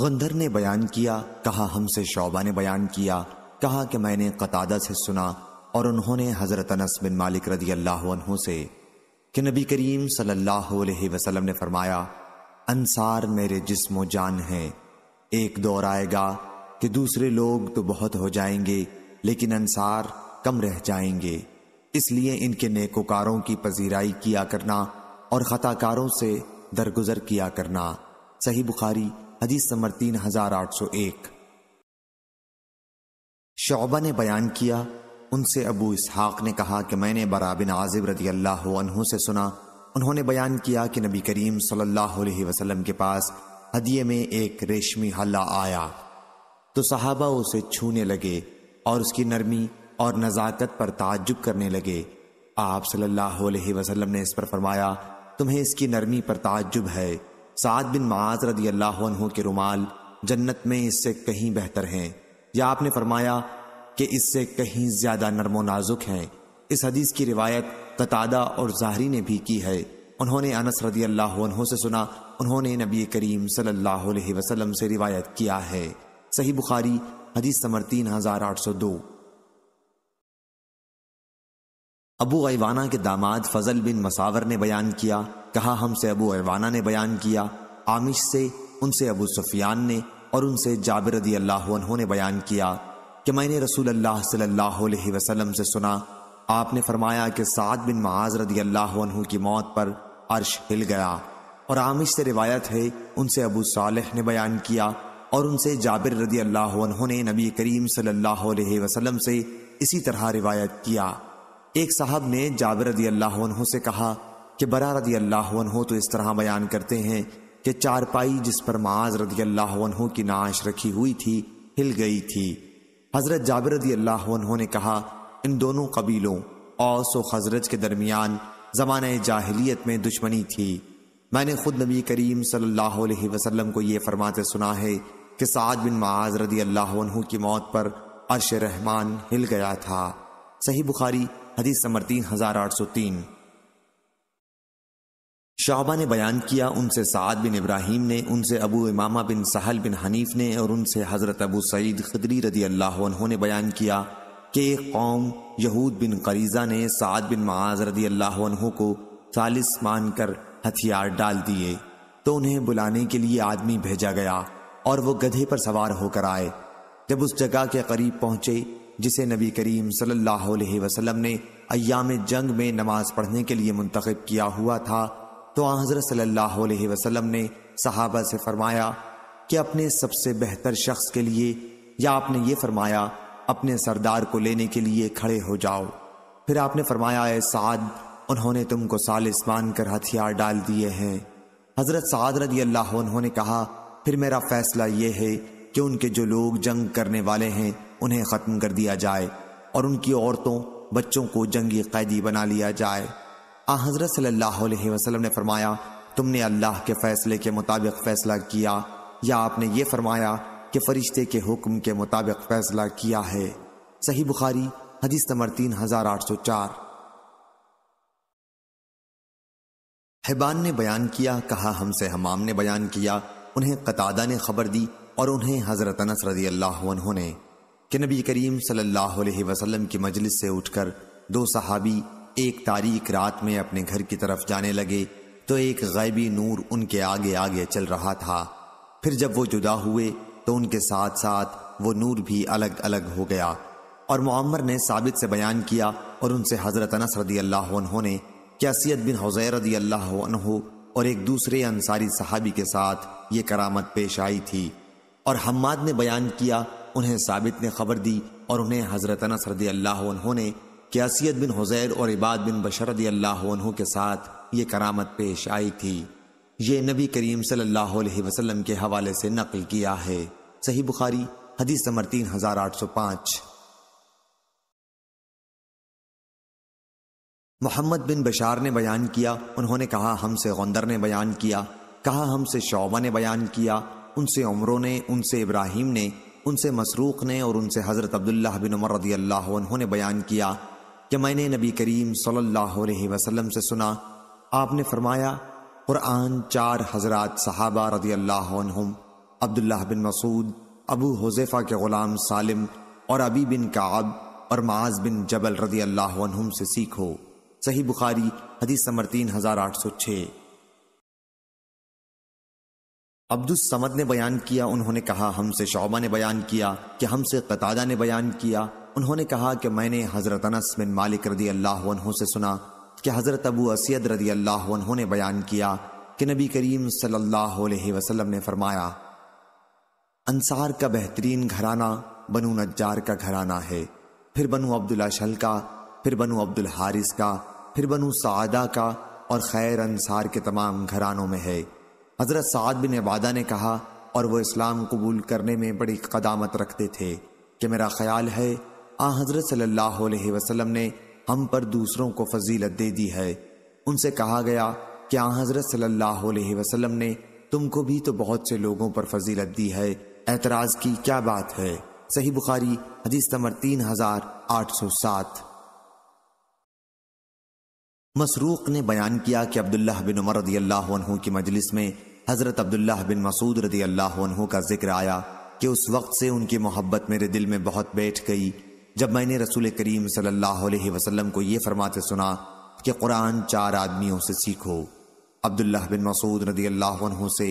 गंदर ने बयान किया कहा हमसे शोबा ने बयान किया कहा कि मैंने कतादा से सुना और उन्होंने हजरत अनस बिन मालिक रदी अल्लाह से कि नबी करीम सल्लल्लाहु अलैहि वसल्लम ने फरमाया अनसार मेरे जिसमो जान है एक दौर आएगा कि दूसरे लोग तो बहुत हो जाएंगे लेकिन अनसार कम रह जाएंगे इसलिए इनके नेकोकारों की पजीराई किया करना और खताकारों से दरगुजर किया करना सही बुखारी हदीस नंबर तीन हजार आठ सौ एक शोबा ने बयान किया उनसे अबू इसहाक ने कहा कि मैंने बराबिन आजिब रदी अल्लाह से सुना उन्होंने बयान किया कि नबी करीम सल्लल्लाहु अलैहि वसल्लम के पास हदिये में एक रेशमी हल्ला आया तो सहाबा उसे छूने लगे और उसकी नरमी और नज़ाकत पर ताज्जुब करने लगे आप सल्लल्लाहु अलैहि वसल्लम ने इस पर फरमाया तुम्हें इसकी नरमी पर ताज्जुब है साद बिन माज रदी अल्लाह के रुमाल जन्नत में इससे कहीं बेहतर हैं या आपने फरमाया कि इससे कहीं ज्यादा नरमो नाजुक हैं इस हदीस की रिवायत कतादा और जाहरी ने भी की है उन्होंने अनस रदी अल्लाह से सुना उन्होंने नबी करीम सल्लल्लाहु अलैहि वसल्लम से रिवायत किया है सही बुखारी हदीस समर तीन हजार आठ सौ दो अबू गैवाना के दामाद फजल बिन मसावर ने बयान किया कहा हमसे अबू अरवाना ने बयान किया आमिश से उनसे अबू सुफियान ने और उनसे जाबिर रदी अल्लाह ने बयान किया कि मैंने रसूल अल्लाह सल्लल्लाहु वसलम से सुना आपने फरमाया कि सात बिन महाज रदी अल्लाह की मौत पर अर्श हिल गया और आमिश से रिवायत है उनसे अबू सालह ने बयान किया और उनसे जाबिर रदी अल्लाह ने नबी करीम सल्लल्लाहु वसलम से इसी तरह रिवायत किया एक साहब ने जाबिर रदी अल्लाह से कहा कि बरा रदी अल्लाह तो इस तरह बयान करते हैं कि चारपाई जिस पर माज रदी अल्लाह की नाश रखी हुई थी हिल गई थी हजरत जाबिर रदी अल्लाह ने कहा इन दोनों कबीलों औस व हजरत के दरमियान जमान जाहलीत में दुश्मनी थी मैंने खुद नबी करीम सल्लल्लाहु अलैहि वसल्लम को यह फरमाते सुना है कि साद बिन माज रदी अल्लाह की मौत पर अर्श रहमान हिल गया था सही बुखारी हदीस समर तीन हजार आठ सौ तीन शाहबा ने बयान किया उनसे साद बिन इब्राहिम ने उनसे अबू इमामा बिन सहल बिन हनीफ ने और उनसे हज़रत अबू सईद खदरी रदी अल्लाह ने बयान किया कि एक कौम यहूद बिन करीज़ा ने साद बिन माज रदी अल्लाह को सालिस मान कर हथियार डाल दिए तो उन्हें बुलाने के लिए आदमी भेजा गया और वो गधे पर सवार होकर आए जब उस जगह के करीब पहुंचे जिसे नबी करीम सल्लल्लाहु अलैहि वसल्लम ने अयाम जंग में नमाज पढ़ने के लिए मुंतखब किया हुआ था तो हजरत सल्लल्लाहु अलैहि वसल्लम ने सहाबा से फरमाया कि अपने सबसे बेहतर शख्स के लिए या आपने ये फरमाया अपने सरदार को लेने के लिए खड़े हो जाओ फिर आपने फरमाया ए साद उन्होंने तुमको सालिस मानकर हथियार डाल दिए हैं हजरत साद रजी अल्लाह उन्होंने कहा फिर मेरा फैसला ये है कि उनके जो लोग जंग करने वाले हैं उन्हें ख़त्म कर दिया जाए और उनकी औरतों बच्चों को जंगी कैदी बना लिया जाए आ हजरत सल्लल्लाहु ने फरमाया तुमने अल्लाह के फैसले के मुताबिक फैसला किया या आपने ये फरमाया कि फरिश्ते के हुक्म के मुताबिक फैसला किया है सही बुखारी हदीस नंबर तीन हजार आठ सौ चार हैबान ने बयान किया कहा हमसे हमाम ने बयान किया उन्हें कतादा ने खबर दी और उन्हें हजरत अनस रजी अल्लाह ने कि नबी करीम सल्लल्लाहु अलैहि वसल्लम की मजलिस से उठकर दो सहाबी एक तारीख रात में अपने घर की तरफ जाने लगे तो एक गैबी नूर उनके आगे आगे चल रहा था फिर जब वो जुदा हुए तो उनके साथ साथ वो नूर भी अलग अलग हो गया और मुअम्मर ने साबित से बयान किया और उनसे हज़रत अनस रदी अल्लाह ने क्या असयद बिन हजैर रदी अल्लाह और एक दूसरे अंसारी सहाबी के साथ ये करामत पेश आई थी और हम्माद ने बयान किया उन्हें साबित ने खबर दी और उन्हें हज़रत अनस रदी अल्लाह ने कि असियत बिन हुजैर और इबाद बिन बशरद अल्लाह के साथ ये करामत पेश आई थी ये नबी करीम सल्लल्लाहु अलैहि वसल्लम के हवाले से नकल किया है सही बुखारी हदीस नंबर तीन हजार आठ सौ पांच मोहम्मद बिन बशार ने बयान किया उन्होंने कहा हमसे गंदर ने बयान किया कहा हमसे शौबा ने बयान किया उनसे उमरों ने उनसे इब्राहिम ने उनसे मसरूक ने और उनसे हज़रत अब्दुल्ला बिन उमर रदी अल्लाह ने बयान किया कि मैंने नबी करीम सल्लल्लाहु अलैहि वसल्लम से सुना आपने फरमाया कुरान चार हजरत सहाबा रदी अल्लाहम अब्दुल्लाह बिन मसूद अबू हुजैफा के ग़ुलाम सालिम और अबी बिन काब और माज बिन जबल रदी अल्लाह से सीखो सही बुखारी हदीस समर तीन हजार आठ सौ छः अब्दुलसमद ने बयान किया उन्होंने कहा हमसे शौबा ने बयान किया कि हमसे कतादा ने बयान किया उन्होंने कहा कि मैंने हज़रत अनस बिन मालिक रदी अल्लाह से सुना कि हज़रत अबू असैद रदी अल्लाह ने बयान किया कि नबी करीम सल्लल्लाहु अलैहि वसल्लम ने फरमाया अंसार का बेहतरीन घराना बनु नज्जार का घराना है फिर बनु अब्दुल्ला शल का फिर बनु अब्दुल हारिस का फिर बनु सादा का और खैर अंसार के तमाम घरानों में है हज़रत साद बिन अबादा ने कहा और वो इस्लाम कबूल करने में बड़ी कदामत रखते थे कि मेरा ख्याल है आ हजरत सल्लल्लाहु अलैहि वसल्लम ने हम पर दूसरों को फजीलत दे दी है उनसे कहा गया कि आ हजरत सल्लल्लाहु अलैहि वसल्लम ने तुमको भी तो बहुत से लोगों पर फजीलत दी है एतराज की क्या बात है सही बुखारी हदीस नंबर तीन हजार आठ सौ सात मसरूक ने बयान किया कि अब्दुल्लाह बिन उमर रदी अल्लाह की मजलिस में हजरत अब्दुल्लाह बिन मसूद रदी अल्लाह का जिक्र आया कि उस वक्त से उनकी मोहब्बत मेरे दिल में बहुत बैठ गई जब मैंने रसूल करीम सल्लल्लाहु अलैहि वसल्लम को यह फरमाते सुना कि कुरान चार आदमियों से सीखो अब्दुल्लाह बिन मसूद रदी अल्लाह से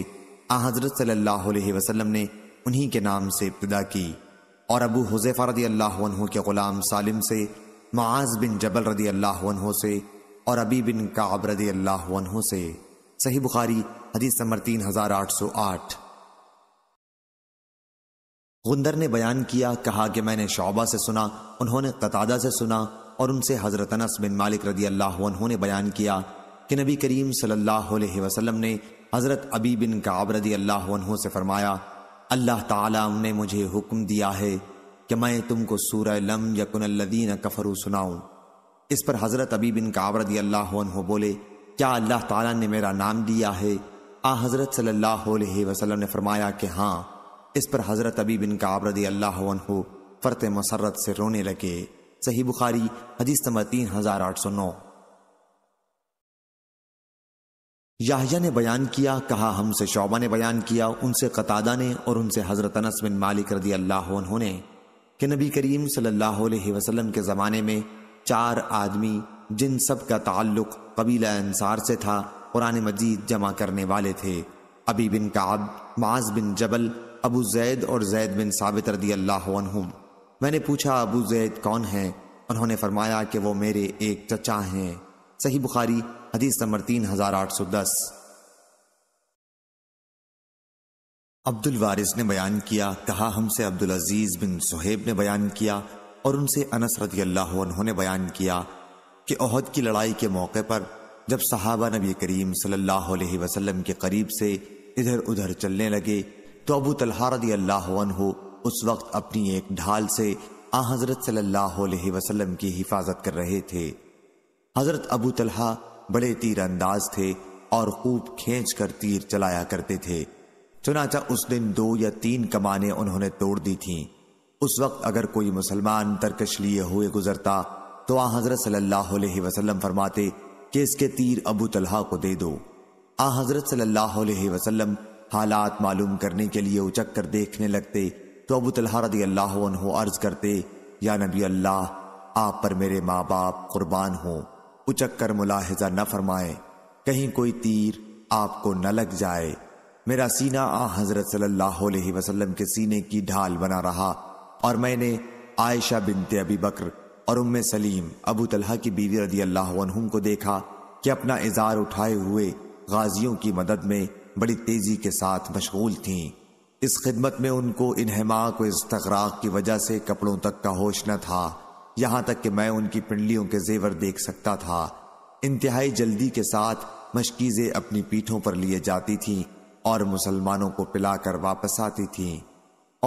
हजरत सल्लल्लाहु अलैहि ने उन्हीं के नाम से इब्तदा की और अबू हुजैफा रदी अल्लाह के गुलाम सालिम से माज बिन जबल रदी अल्लाह से और अबी बिन काब रदी अल्लाह से सही बुखारी हदीस नंबर तीन हजार आठ सौ आठ गुंदर ने बयान किया कहा कि मैंने शोबा से सुना उन्होंने कतादा से सुना और उनसे हज़रत अनस बिन मालिक रदी अल्लाह ने बयान किया कि नबी करीम सल्लल्लाहु अलैहि वसल्लम ने हज़रत अबी बिन काब रदी अल्लाह से फरमाया अल्लाह ताला ने मुझे हुक्म दिया है कि मैं तुमको सूरह लम यकुनदीन कफरू सुनाऊ इस पर हज़रत अबी बिन काब रदी अल्लाह बोले क्या अल्लाह तला ने मेरा नाम दिया है आ हज़रत सल्लल्लाहु वसलम ने फरमाया कि हाँ इस पर हजरत अबी बिन काब रदी अल्लाह हो फरत मसरत से रोने लगे सही बुखारी हदीस नंबर तीन हजार आठ सौ नौ याहिया ने बयान किया कहा हमसे शोबा ने बयान किया उनसे कतादा ने और उनसे हजरत अनस बिन मालिक रदी अल्लाह ने कि नबी करीम सल्लल्लाहु अलैहि वसल्लम के ज़माने में चार आदमी जिन सब का ताल्लुक कबीला अंसार से था कुरान मजीद जमा करने वाले थे अबी बिन काब माज बिन जबल अबू जैद और जैद बिन साबित रदी अल्लाह मैंने पूछा अबू जैद कौन है उन्होंने फरमाया कि वो मेरे एक चचा हैं सही बुखारी हदीस नंबर तीन हजार आठ सौ दस अब्दुल वारिस ने बयान किया कहा हमसे अब्दुल अजीज बिन सुहेब ने बयान किया और उनसे अनस रदी अल्लाह ने बयान किया कि ओहद की लड़ाई के मौके पर जब सहाबा नबी करीम सल्लल्लाहु अलैहि वसल्लम के करीब से इधर उधर चलने लगे तो अबू रदी अल्लाह उस वक्त अपनी एक ढाल से आ हजरत सल्लल्लाहु अलैहि वसल्लम की हिफाजत कर रहे थे हजरत अबू तलहा बड़े तीर अंदाज थे और खूब खींच कर तीर चलाया करते थे चुनाचा उस दिन दो या तीन कमाने उन्होंने तोड़ दी थीं उस वक्त अगर कोई मुसलमान तरकश लिए हुए गुजरता तो आ हजरत सल्लाह वसलम फरमाते कि इसके तीर अबू तलहा को दे दो आ हजरत सल्लाह वसलम हालात मालूम करने के लिए उचक कर देखने लगते तो अबू तलहा रदी अल्लाह अर्ज करते या नबी अल्लाह आप पर मेरे माँ बाप कुर्बान हो उचक कर मुलाहजा न फरमाए कहीं कोई तीर आपको न लग जाए मेरा सीना आ हजरत सल्लल्लाहु अलैहि वसल्लम के सीने की ढाल बना रहा और मैंने आयशा बिनते अबी बकर और उम्म सलीम अबू तलहा की बीवी रदी अल्लाह को देखा कि अपना इजार उठाए हुए गाजियों की मदद में बड़ी तेजी के साथ मशगूल थीं इस खिदमत में उनको इन्हमा को इस्तराक की वजह से कपड़ों तक का होश न था यहां तक कि मैं उनकी पिंडलियों के जेवर देख सकता था इंतहाई जल्दी के साथ मशकीज़ें अपनी पीठों पर लिए जाती थीं और मुसलमानों को पिलाकर वापस आती थीं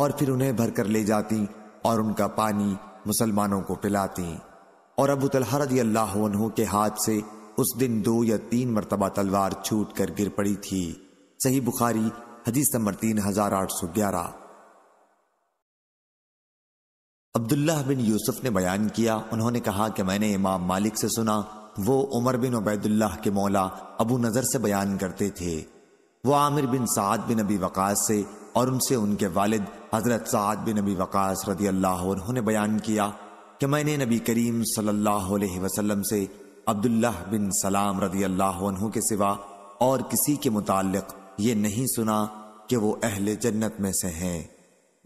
और फिर उन्हें भरकर ले जाती और उनका पानी मुसलमानों को पिलाती और अबू तलहा अल्लाह के हाथ से उस दिन दो या तीन मरतबा तलवार छूट कर गिर पड़ी थी सही बुखारी हदीस नंबर तीन हजार आठ सौ ग्यारह अब्दुल्लाह बिन यूसुफ ने बयान किया उन्होंने कहा कि मैंने इमाम मालिक से सुना वो उमर बिन उबैदुल्लाह के मौला अबू नज़र से बयान करते थे वो आमिर बिन साद बिन अबी वक़ास से और उनसे उनके वालिद हज़रत साद बिन अबी वक़ास रदी अल्लाह उन्होंने बयान किया कि मैंने नबी करीम सल्लल्लाहु अलैहि वसल्लम से अब्दुल्लाह बिन सलाम रदी अल्लाह के सिवा और किसी के मुतालिक़ ये नहीं सुना कि वो अहले जन्नत में से हैं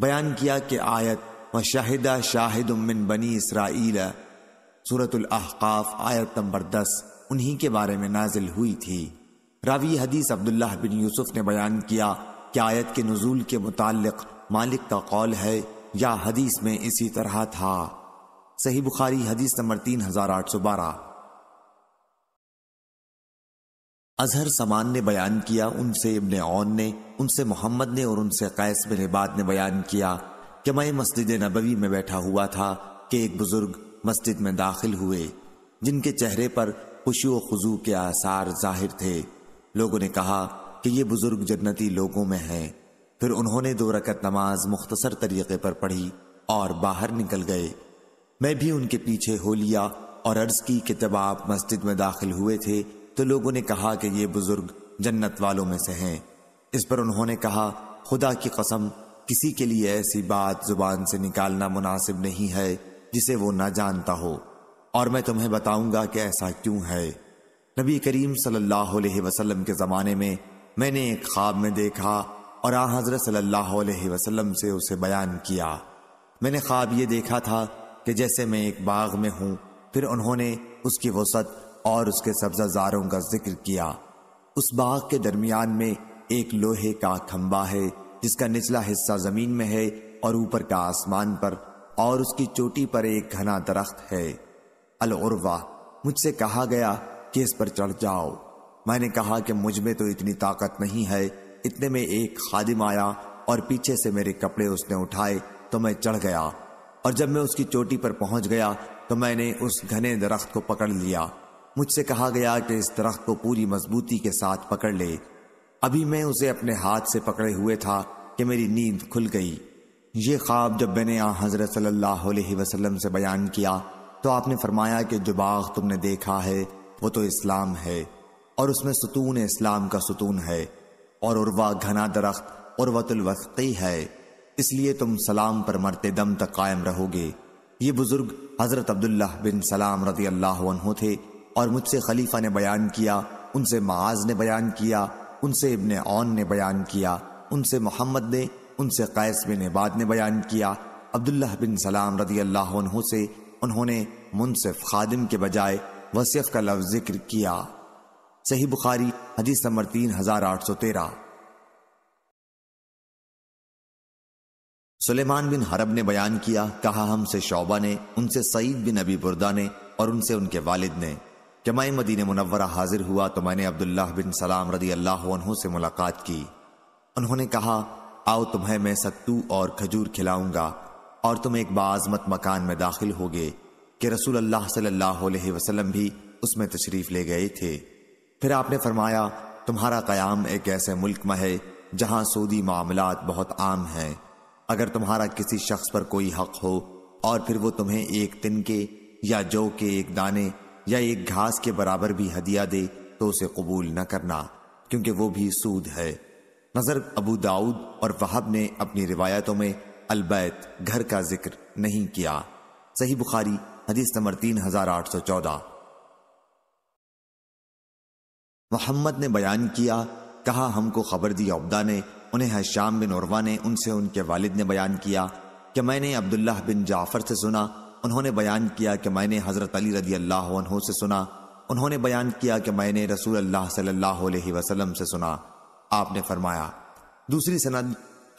बयान किया कि आयत व शाहिदा शाहिद उमिन बनी इसराइल सूरतुल आयत नंबर दस उन्हीं के बारे में नाजिल हुई थी रावी हदीस अब्दुल्ला बिन यूसुफ ने बयान किया कि आयत के नजूल के मुतालिक मालिक का कौल है या हदीस में इसी तरह था सही बुखारी हदीस नंबर तीन हजार आठ सौ बारह अजहर समान ने बयान किया उनसे इबन ओन ने उनसे मोहम्मद ने और उनसे कैस बिन इबाद ने बयान किया कि मैं मस्जिद नबवी में बैठा हुआ था कि एक बुजुर्ग मस्जिद में दाखिल हुए जिनके चेहरे पर व खजू के आसार जाहिर थे लोगों ने कहा कि ये बुजुर्ग जन्नती लोगों में हैं फिर उन्होंने दो रकत नमाज मुख्तसर तरीके पर पढ़ी और बाहर निकल गए मैं भी उनके पीछे हो लिया और अर्ज की कि जब आप मस्जिद में दाखिल हुए थे तो लोगों ने कहा कि ये बुजुर्ग जन्नत वालों में से हैं इस पर उन्होंने कहा खुदा की कसम किसी के लिए ऐसी बात जुबान से निकालना मुनासिब नहीं है जिसे वो ना जानता हो और मैं तुम्हें बताऊंगा कि ऐसा क्यों है नबी करीम सल्लल्लाहु अलैहि वसल्लम के ज़माने में मैंने एक ख्वाब में देखा और आ हजरत सल्लल्लाहु अलैहि वसल्लम से उसे बयान किया मैंने ख्वाब ये देखा था कि जैसे मैं एक बाग में हूँ फिर उन्होंने उसकी वसत और उसके सब्जाजारों का जिक्र किया उस बाग के दरमियान में एक लोहे का खंबा है जिसका निचला हिस्सा जमीन में है और ऊपर का आसमान पर और उसकी चोटी पर एक घना दरख्त है अल अलवा मुझसे कहा गया कि इस पर चढ़ जाओ मैंने कहा कि मुझ में तो इतनी ताकत नहीं है इतने में एक खादिम आया और पीछे से मेरे कपड़े उसने उठाए तो मैं चढ़ गया और जब मैं उसकी चोटी पर पहुंच गया तो मैंने उस घने दरख्त को पकड़ लिया मुझसे कहा गया कि इस दरख्त को पूरी मजबूती के साथ पकड़ ले अभी मैं उसे अपने हाथ से पकड़े हुए था कि मेरी नींद खुल गई ये ख्वाब जब मैंने आ हज़रत सल्लल्लाहु अलैहि वसल्लम से बयान किया तो आपने फरमाया कि जो बाग तुमने देखा है वो तो इस्लाम है और उसमें सुतून इस्लाम का सतून है और उर्वा घना दरख्त वतुलवस्ती है इसलिए तुम सलाम पर मरते दम तक कायम रहोगे ये बुजुर्ग हज़रत अब्दुल्ला बिन सलाम रजी अल्लाह थे और मुझसे खलीफा ने बयान किया उनसे माज ने बयान किया उनसे इबन ओन ने बयान किया उनसे मोहम्मद ने उनसे कैस बिन इबाद ने बयान किया अब्दुल्ला बिन सलाम रदी अल्लाह से उन्होंने मुनसिफ खादिम के बजाय वसीफ का लफ जिक्र किया सही बुखारी हदीस नंबर तीन हजार आठ सौ तेरह सुलेमान बिन हरब ने बयान किया कहा हमसे शौबा ने उनसे सईद बिन अबी बुरदा ने और उनसे उनके वालिद ने जब मैं मदीन मुनवरा हाजिर हुआ तो मैंने अब्दुल्ला बिन सलाम रदी अल्लाह से मुलाकात की उन्होंने कहा आओ तुम्हें मैं सत्तू और खजूर खिलाऊंगा और तुम एक बाज़मत मकान में दाखिल गए कि रसूल अल्लाह सल्लल्लाहु अलैहि वसल्लम भी उसमें तशरीफ़ ले गए थे फिर आपने फरमाया तुम्हारा क़याम एक ऐसे मुल्क में है जहां सऊदी मामला बहुत आम हैं अगर तुम्हारा किसी शख्स पर कोई हक हो और फिर वो तुम्हें एक तिनके या जौ के एक दाने या एक घास के बराबर भी हदिया दे तो उसे कबूल न करना क्योंकि वो भी सूद है नजर अबू दाऊद और वहाब ने अपनी रिवायतों में अलबैत घर का जिक्र नहीं किया सही बुखारी हदीस नंबर तीन हजार आठ सौ चौदह मोहम्मद ने बयान किया कहा हमको खबर दी अब्दा ने उन्हें हश्याम बिन उर्वा ने उनसे उनके वालिद ने बयान किया कि मैंने अब्दुल्लाह बिन जाफर से सुना उन्होंने बयान किया कि मैंने हज़रत अली रदी अल्लाह से सुना उन्होंने बयान किया कि मैंने रसूल अल्लाह सल्लल्लाहु अलैहि वसल्लम से सुना आपने फरमाया दूसरी सनद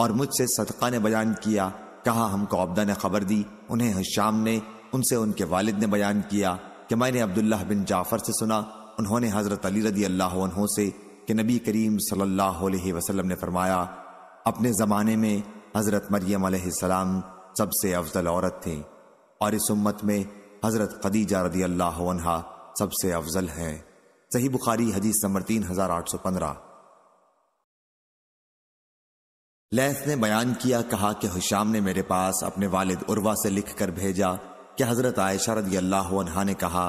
और मुझसे सदका ने बयान किया कहा हमको अब्दा ने खबर दी उन्हें हश्याम ने उनसे उनके वालिद ने बयान किया कि मैंने अब्दुल्लाह बिन जाफर से सुना उन्होंने हज़रत अली रदी अल्लाह से कि नबी करीम सल्लल्लाहु अलैहि वसल्लम ने फरमाया अपने ज़माने में हज़रत मरियम सबसे अफजल औरत थी और इस उम्मत में हजरत खदीजा रदी अल्लाह सबसे अफजल हैं सही बुखारी हदीस नंबर तीन हजार आठ सौ पंद्रह लैस ने बयान किया कहा कि हुशाम ने मेरे पास अपने वालिद उर्वा से लिख कर भेजा कि हजरत आयशा रदी अल्लाह ने कहा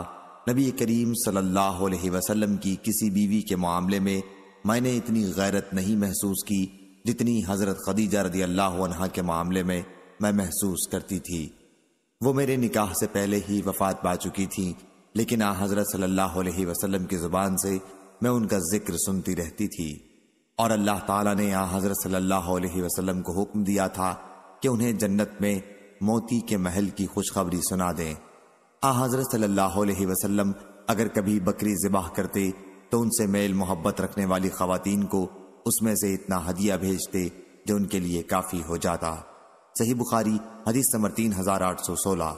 नबी करीम सल्लल्लाहु अलैहि वसल्लम की किसी बीवी के मामले में मैंने इतनी गैरत नहीं महसूस की जितनी हजरत खदीजा रदी अल्लाह के मामले में मैं महसूस करती थी वो मेरे निकाह से पहले ही वफात पा चुकी थीं लेकिन आ हजरत सल्लल्लाहु अलैहि वसल्लम की ज़ुबान से मैं उनका जिक्र सुनती रहती थी और अल्लाह ताला ने आ हजरत सल्लल्लाहु अलैहि वसल्लम को हुक्म दिया था कि उन्हें जन्नत में मोती के महल की खुशखबरी सुना दें आ हजरत सल्लल्लाहु अलैहि वसल्लम अगर कभी बकरी ज़िबाह करते तो उनसे मेल मोहब्बत रखने वाली खवतिन को उसमें से इतना हदिया भेजते जो उनके लिए काफ़ी हो जाता सही बुखारी हदीस नंबर तीन हजार आठ सौ सोलह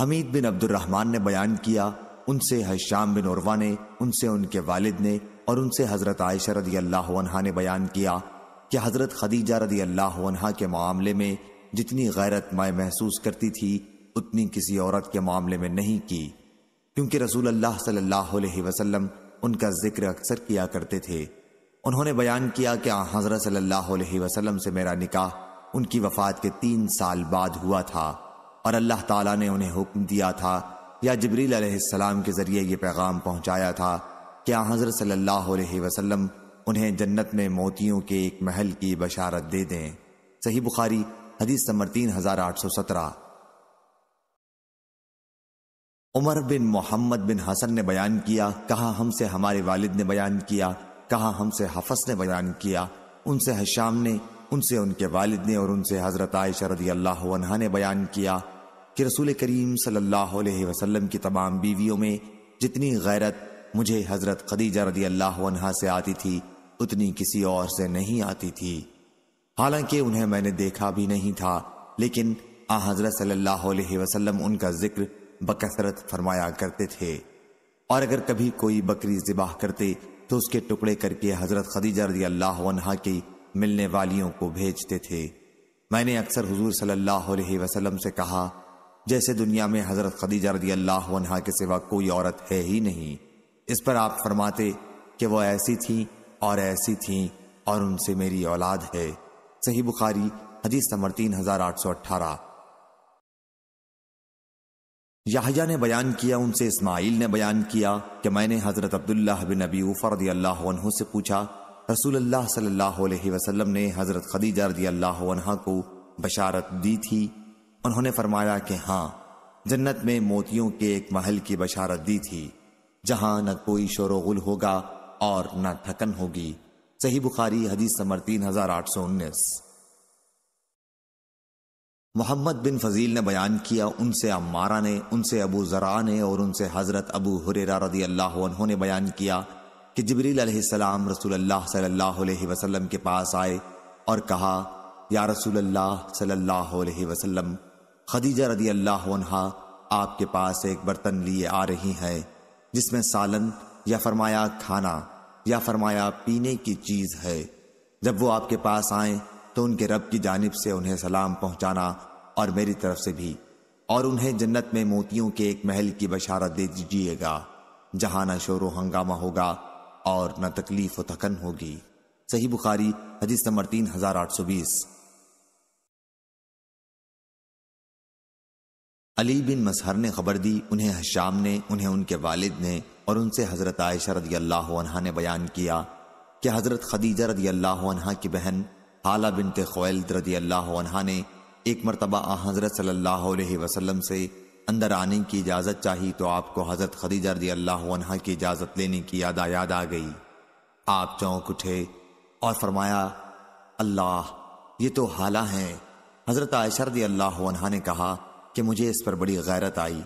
हमीद बिन अब्दुलरहमान ने बयान किया उनसे हश्याम बिन उर्वा ने उनसे उनके वालिद ने और उनसे हजरत आयशा रदी अल्लाह ने बयान किया कि हजरत खदीजा रदी अल्लाह के मामले में जितनी गैरत मैं महसूस करती थी उतनी किसी औरत के मामले में नहीं की क्योंकि रसूल अल्लाह सल्लल्लाहु अलैहि वसल्लम उनका जिक्र अक्सर किया करते थे उन्होंने बयान किया कि हजरत सल्लल्लाहु अलैहि वसल्लम से मेरा निकाह उनकी वफात के तीन साल बाद हुआ था और अल्लाह ताला ने उन्हें हुक्म दिया था या जबरील अलैहिस्सलाम के ज़रिए यह पैगाम पहुंचाया था कि हजरत सल्लल्लाहु अलैहि वसल्लम उन्हें जन्नत में मोतियों के एक महल की बशारत दे दें सही बुखारी हदीस नंबर तीन हजार आठ सौ सत्रह उमर बिन मोहम्मद बिन हसन ने बयान किया कहा हमसे हमारे वालिद ने बयान किया कहा हमसे हफस ने बयान किया उनसे हशाम ने उनसे उनके वालिद ने और उनसे हजरत आयशा रदी अल्लाह ने बयान किया कि रसूल करीम सल्लल्लाहु अलैहि वसल्लम की तमाम बीवियों में जितनी गैरत मुझे हजरत खदीजा रदी अल्लाह से आती थी उतनी किसी और से नहीं आती थी हालांकि उन्हें मैंने देखा भी नहीं था लेकिन आ हजरत सल्लल्लाहु उनका जिक्र बकसरत फरमाया करते थे और अगर कभी कोई बकरी जिबाह करते तो उसके टुकड़े करके हजरत खदीजा रजी अल्लाह की मिलने वालियों को भेजते थे मैंने अक्सर हजूर सल्लाह वसलम से कहा जैसे दुनिया में हजरत खदीजा रदी अल्लाह के सिवा कोई औरत है ही नहीं इस पर आप फरमाते कि वो ऐसी थी और ऐसी थी और उनसे मेरी औलाद है सही बुखारी हदीस समर तीन हजार आठ सौ अट्ठारह याहिया ने बयान किया उनसे इस्माइल ने बयान किया कि मैंने हज़रत अब्दुल्ला बिन नबी फ़रदी अल्लाह से पूछा रसूल अल्लाह सल्लल्लाहु अलैहि वसल्लम ने हज़रत खदीजा रदी अल्लाह को बशारत दी थी उन्होंने फरमाया कि हाँ जन्नत में मोतियों के एक महल की बशारत दी थी जहाँ न कोई शोरगुल होगा और न थकन होगी सही बुखारी हदीस समर तीन हजार आठ सौ उन्नीस मोहम्मद बिन फजील ने बयान किया उनसे अमारा ने उनसे अबू ज़रा ने और उनसे हज़रत अबू हुरेरा रदी अल्लाह ने बयान किया कि जबरील अलैहिस्सलाम रसूल अल्लाह सल्लल्लाहु अलैहि वसल्लम के पास आए और कहा या रसूल अल्लाह सल्लल्लाहु अलैहि वसल्लम खदीजा रदी अल्लाह आपके पास एक बर्तन लिए आ रही हैं जिसमें सालन या फरमाया खाना या फरमाया पीने की चीज़ है जब वो आपके पास आए तो उनके रब की जानब से उन्हें सलाम पहुंचाना और मेरी तरफ से भी और उन्हें जन्नत में मोतियों के एक महल की बशारत दे दीजिएगा जहां न शोर हंगामा होगा और न तकलीफ व थकन होगी सही बुखारी हदीस नंबर तीन हजार आठ सौ बीस अली बिन मसहर ने खबर दी उन्हें हशाम ने उन्हें उनके वालिद ने और उनसे हज़रत आयशा रदी अल्लाह ने बयान किया कि हज़रत खदीजा रदी अल्लाह की बहन हाला बिनते खैल रदी अल्लाह ने एक मरतबा आ हज़रत सल्लाम से अंदर आने की इजाज़त चाहिए तो आपको हज़रत खदीजा रदी अल्लाह की इजाज़त लेने की याद याद आ गई आप चौंक उठे और फरमाया अल्लाह ये तो हाला हैं हज़रत आयशा अल्लाह ने कहा कि मुझे इस पर बड़ी गैरत आई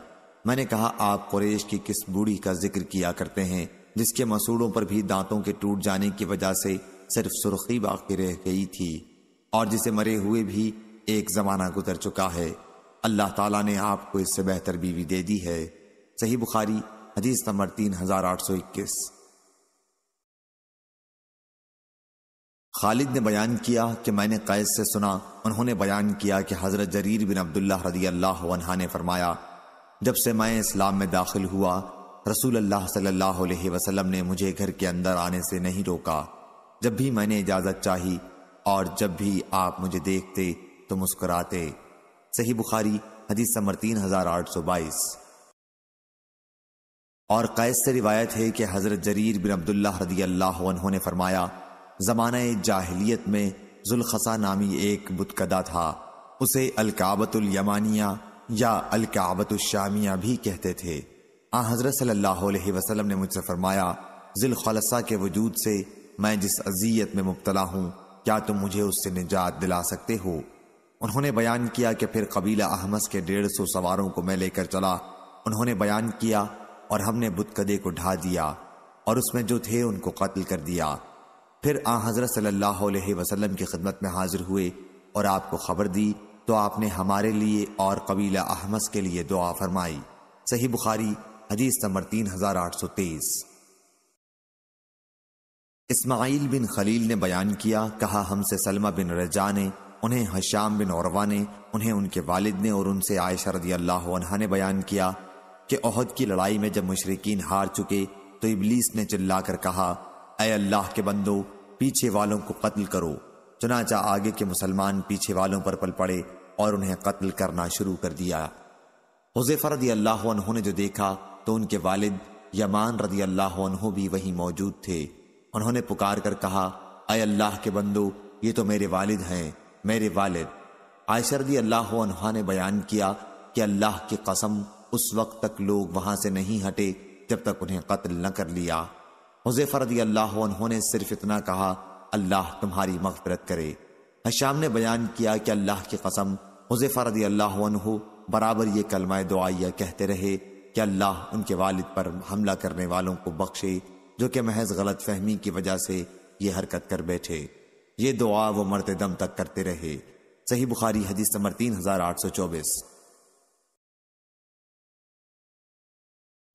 मैंने कहा आप कुरेश की किस बूढ़ी का जिक्र किया करते हैं जिसके मसूड़ों पर भी दांतों के टूट जाने की वजह से सिर्फ सुर्खी बाकी रह गई थी और जिसे मरे हुए भी एक जमाना गुजर चुका है अल्लाह ताला ने आपको इससे बेहतर बीवी दे दी है सही बुखारी हदीस नंबर तीन हजार आठ सौ इक्कीस खालिद ने बयान किया कि मैंने कैद से सुना उन्होंने बयान किया कि हजरत जरीर बिन अब्दुल्ला रदी अल्लाह ने फरमाया जब से मैं इस्लाम में दाखिल हुआ रसूल अल्लाह सल्लल्लाहु अलैहि वसल्लम ने मुझे घर के अंदर आने से नहीं रोका जब भी मैंने इजाज़त चाही और जब भी आप मुझे देखते तो मुस्कुराते सही बुखारी हदीस नंबर तीन हजार आठ सौ बाईस और कैस से रिवायत है कि हजरत जरीर बिन अब्दुल्ला रदी अल्लाह ने फरमाया जमाना जाहलीत में जुलखसा नामी एक बुतकदा था उसे अलकाबतुल यमानिया या अलकाबतुलशामिया भी कहते थे आ हजरत सल्लल्लाहु अलैहि वसल्लम ने मुझसे फरमाया जिलखलसा के वजूद से मैं जिस अजियत में मुबतला हूँ क्या तुम मुझे उससे निजात दिला सकते हो उन्होंने बयान किया कि फिर कबीला अहमस के डेढ़ सौ सवारों को मैं लेकर चला उन्होंने बयान किया और हमने बुतकदे को ढा दिया और उसमें जो थे उनको कत्ल कर दिया फिर आ हजरत सल्लल्लाहु अलैहि वसल्लम की खिदमत में हाजिर हुए और आपको खबर दी तो आपने हमारे लिए और कबीला अहमस के लिए दुआ फरमाई सही बुखारी हदीस नंबर तीन हजार आठ सौ तेईस इस्माइल बिन खलील ने बयान किया कहा हमसे सलमा बिन रजा ने उन्हें हश्याम बिन औरवा ने उन्हें उनके वालिद ने और उनसे आयशा रदी अल्लाह ने बयान किया कि अहद की लड़ाई में जब मुशरकिन हार चुके तो इबलीस ने चिल्लाकर कहा अय अल्लाह के बंदो पीछे वालों को कत्ल करो चुनाचा आगे के मुसलमान पीछे वालों पर पल पड़े और उन्हें कत्ल करना शुरू कर दिया हुजैफर रदी अल्लाह ने जो देखा तो उनके वालिद यमान रदी अल्लाह भी वहीं मौजूद थे उन्होंने पुकार कर कहा अय अल्लाह के बंदो ये तो मेरे वालिद हैं मेरे वालिद आयशरदी अल्लाह ने बयान किया कि अल्लाह की कसम उस वक्त तक लोग वहां से नहीं हटे जब तक उन्हें कत्ल न कर लिया हुजैफरदी अल्लाह ने सिर्फ इतना कहा अल्लाह तुम्हारी मफरत करे हश्याम ने बयान किया कि अल्लाह की कसम हुजैफरदी अल्लाह बराबर ये कलमाए दुआया कहते रहे कि अल्लाह उनके वालिद पर हमला करने वालों को बख्शे जो कि महज गलत फहमी की वजह से ये हरकत कर बैठे ये दुआ वो मरते दम तक करते रहे सही बुखारी हदीस नंबर तीन हजार आठ सौ चौबीस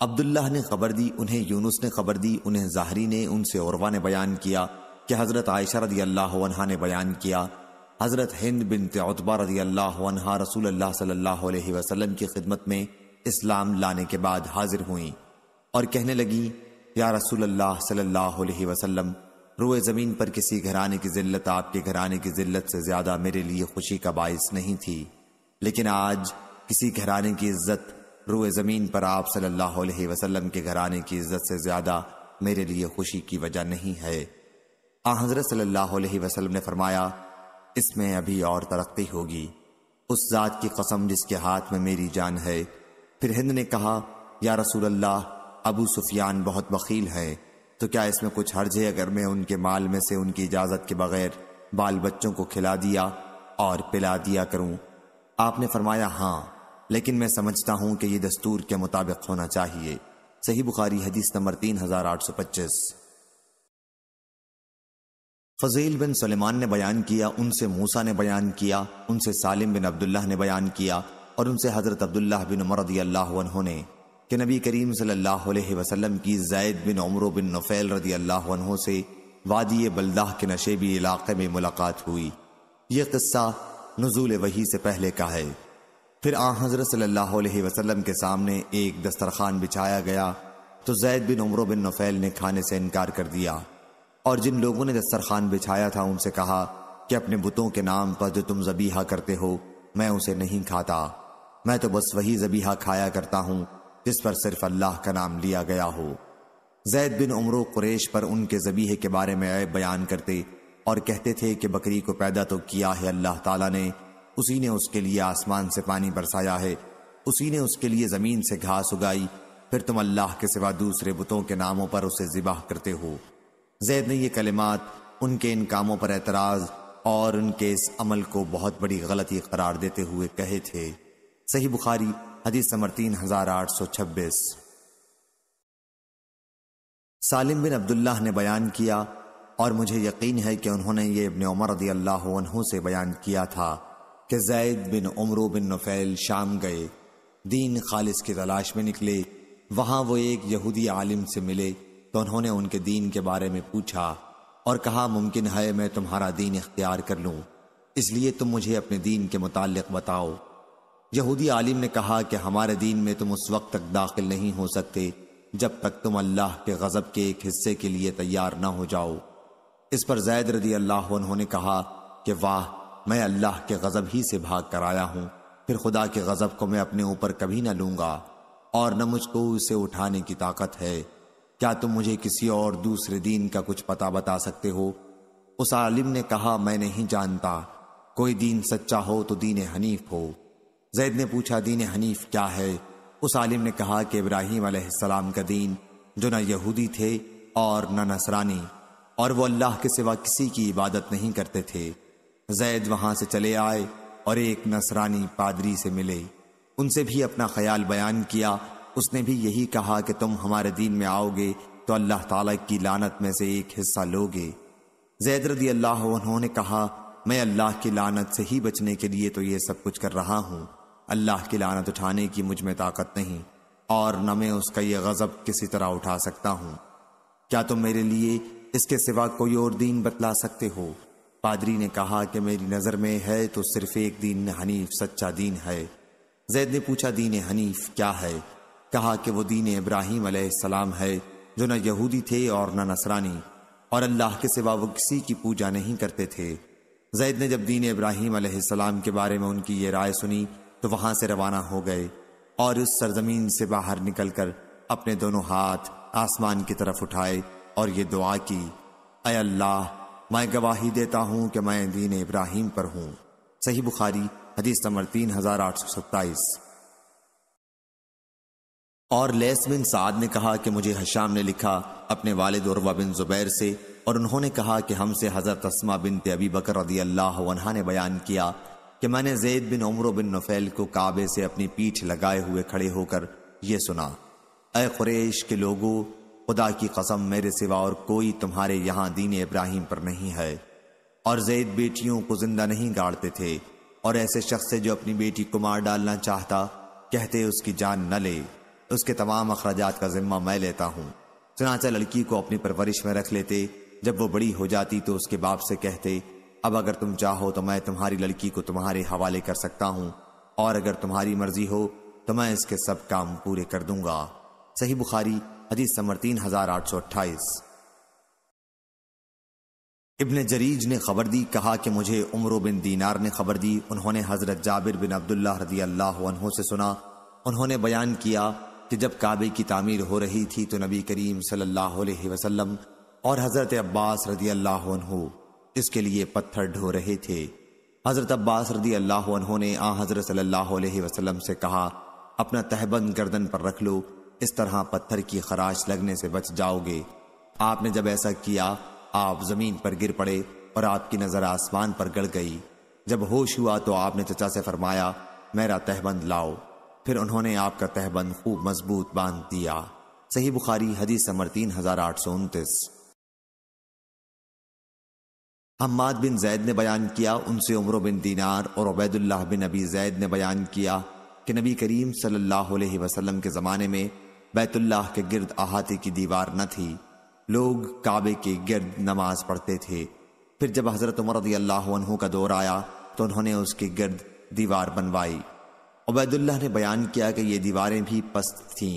अब्दुल्लाह ने खबर दी उन्हें यूनुस ने खबर दी उन्हें जाहरी ने उनसे औरवा ने बयान किया कि हजरत आयशा रदी अल्लाह ने बयान किया हजरत हिंद बिन तेतबा रदी अल्लाह रसूल अल्लाह सल्लल्लाहु अलैहि वसल्लम की खिदमत में इस्लाम लाने के बाद हाजिर हुई और कहने लगी या रसूल अल्लाह सल्लल्लाहु रोए ज़मीन पर किसी घराने की जिल्लत आपके घराने की जिल्लत से ज़्यादा मेरे लिए खुशी का बायस नहीं थी लेकिन आज किसी घराने की इज्जत रोए ज़मीन पर आप सल्लल्लाहु अलैहि वसल्लम के घराने की इज्जत से ज़्यादा मेरे लिए खुशी की वजह नहीं है आ हाँ, हज़रत सल्लल्लाहु अलैहि वसल्लम ने फरमाया इसमें अभी और तरक्की होगी उस जात की कसम जिसके हाथ में मेरी जान है फिर हिंद ने कहा या रसूल अल्लाह अबू सुफियान बहुत बकील हैं तो क्या इसमें कुछ हर्ज है अगर मैं उनके माल में से उनकी इजाजत के बगैर बाल बच्चों को खिला दिया और पिला दिया करूं आपने फरमाया हाँ लेकिन मैं समझता हूं कि यह दस्तूर के मुताबिक होना चाहिए सही बुखारी हदीस नंबर तीन हजार आठ सौ पच्चीस फजील बिन सलेमान ने बयान किया उनसे मूसा ने बयान किया उनसे सालिम बिन अब्दुल्ला ने बयान किया और उनसे हजरत अब्दुल्ला बिन मरदी अल्लाह ने कि नबी करीम सल्लल्लाहु अलैहि वसल्लम की जैद बिन उमर बिन नफ़ैल रदी अल्लाह से वादी बल्दाह के नशेबी इलाके में मुलाकात हुई ये किस्सा नजूल वही से पहले का है फिर आ हज़रत सल्लल्लाहु अलैहि वसल्लम के सामने एक दस्तरखान बिछाया गया तो जैद बिन उमर बिन नफ़ैल ने खाने से इनकार कर दिया और जिन लोगों ने दस्तरखान बिछाया था उनसे कहा कि अपने बुतों के नाम पर जो तुम जबीहा करते हो मैं उसे नहीं खाता मैं तो बस वही जबीहा खाया करता हूँ जिस पर सिर्फ अल्लाह का नाम लिया गया हो जैद बिन उमरो कुरेश पर उनके जबीहे के बारे में अय बयान करते और कहते थे कि बकरी को पैदा तो किया है अल्लाह ताला ने उसी ने उसके लिए आसमान से पानी बरसाया है उसी ने उसके लिए ज़मीन से घास उगाई फिर तुम अल्लाह के सिवा दूसरे बुतों के नामों पर उसे ज़िबाह करते हो जैद ने ये कलिमात उनके इन कामों पर एतराज़ और उनके इस अमल को बहुत बड़ी गलती करार देते हुए कहे थे सही बुखारी हदीस नंबर तीन हजार आठ सौ छब्बीस सालिम बिन अब्दुल्लाह ने बयान किया और मुझे यकीन है कि उन्होंने ये इबन उमर रदी अल्लाह से बयान किया था कि जैद बिन उमरू बिन नफेल शाम गए दीन खालिस की तलाश में निकले वहां वो एक यहूदी आलिम से मिले तो उन्होंने उनके दीन के बारे में पूछा और कहा मुमकिन है मैं तुम्हारा दीन इख्तियार कर लूँ इसलिए तुम मुझे अपने दीन के मुतालिक बताओ यहूदी आलिम ने कहा कि हमारे दीन में तुम उस वक्त तक दाखिल नहीं हो सकते जब तक तुम अल्लाह के गजब के एक हिस्से के लिए तैयार ना हो जाओ इस पर जैद रदी अल्लाह उन्होंने कहा कि वाह मैं अल्लाह के गजब ही से भाग कर आया हूं फिर खुदा के गजब को मैं अपने ऊपर कभी ना लूंगा और न मुझको उसे उठाने की ताकत है क्या तुम मुझे किसी और दूसरे दीन का कुछ पता बता सकते हो उस आलिम ने कहा मैं नहीं जानता कोई दीन सच्चा हो तो दीन हनीफ हो जैद ने पूछा दीन हनीफ क्या है उस आलिम ने कहा कि इब्राहिम सलाम का दीन जो न यहूदी थे और न नसरानी और वो अल्लाह के सिवा किसी की इबादत नहीं करते थे जैद वहां से चले आए और एक नसरानी पादरी से मिले उनसे भी अपना ख्याल बयान किया उसने भी यही कहा कि तुम हमारे दीन में आओगे तो अल्लाह ताला की लानत में से एक हिस्सा लोगे जैद रदी अल्लाह उन्होंने कहा मैं अल्लाह की लानत से ही बचने के लिए तो ये सब कुछ कर रहा हूँ अल्लाह की लानत उठाने की मुझ में ताकत नहीं और न मैं उसका यह गज़ब किसी तरह उठा सकता हूँ क्या तुम मेरे लिए इसके सिवा कोई और दीन बतला सकते हो पादरी ने कहा कि मेरी नज़र में है तो सिर्फ एक दीन हनीफ सच्चा दीन है जैद ने पूछा दीन हनीफ क्या है कहा कि वो दीन इब्राहिम सलाम है जो न यहूदी थे और न नसरानी और अल्लाह के सिवा वो किसी की पूजा नहीं करते थे जैद ने जब दीन इब्राहिम सलाम के बारे में उनकी ये राय सुनी तो वहां से रवाना हो गए और उस सरजमीन से बाहर निकलकर अपने दोनों हाथ आसमान की तरफ उठाए और ये दुआ की अय अल्लाह मैं गवाही देता हूं कि मैं दीन इब्राहिम पर हूं सही बुखारी हदीस नंबर तीन हजार आठ सौ सत्ताईस और लेस बिन साद ने कहा कि मुझे हशाम ने लिखा अपने वालिद उर्वा बिन जुबैर से और उन्होंने कहा कि हमसे हजरत तस्मा बिन तबी बकर रदी अल्लाह ने बयान किया कि मैंने जैद बिन उमर बिन नफैल को काबे से अपनी पीठ लगाए हुए खड़े होकर यह सुना अय खुरेश के लोगों खुदा की कसम मेरे सिवा और कोई तुम्हारे यहाँ दीन इब्राहिम पर नहीं है और जैद बेटियों को जिंदा नहीं गाड़ते थे और ऐसे शख्स से जो अपनी बेटी को मार डालना चाहता कहते उसकी जान न ले उसके तमाम अखराज का जिम्मा मैं लेता हूँ चनाचा लड़की को अपनी परवरिश में रख लेते जब वो बड़ी हो जाती तो उसके बाप से कहते अब अगर तुम चाहो तो मैं तुम्हारी लड़की को तुम्हारे हवाले कर सकता हूं और अगर तुम्हारी मर्जी हो तो मैं इसके सब काम पूरे कर दूंगा सही बुखारी हदीस समर तीन हजार आठ सौ अट्ठाईस इबन जरीज ने खबर दी कहा कि मुझे उम्र बिन दीनार ने खबर दी उन्होंने हजरत जाबिर बिन अब्दुल्ला रजी अल्लाह से सुना उन्होंने बयान किया कि जब काबे की तामीर हो रही थी तो नबी करीम सल्लल्लाहु अलैहि वसल्लम और हजरत अब्बास रजी अल्लाह इसके लिए पत्थर ढो रहे थे हजरत अब्बास रदी अल्लाह उन्होंने आ हजरत वसल्लम से कहा अपना तहबंद गर्दन पर रख लो इस तरह पत्थर की खराश लगने से बच जाओगे आपने जब ऐसा किया आप जमीन पर गिर पड़े और आपकी नजर आसमान पर गड़ गई जब होश हुआ तो आपने चचा से फरमाया मेरा तहबंद लाओ फिर उन्होंने आपका तहबंद खूब मजबूत बांध दिया सही बुखारी हदीस समर तीन हजार आठ सौ उनतीस हम्माद बिन जैद ने बयान किया उनसे उम्र बिन दीनार और उबैदुल्लाह बिन नबी जैद ने बयान किया कि नबी करीम सल्लल्लाहु अलैहि वसल्लम के ज़माने में बैतुल्लाह के गिरद अहाते की दीवार न थी लोग काबे के गिरद नमाज पढ़ते थे फिर जब हज़रत उमर अल्लाह का दौर आया तो उन्होंने उसके गिरद दीवार बनवाई अबैदुल्लाह ने बयान किया कि ये दीवारें भी पस्त थीं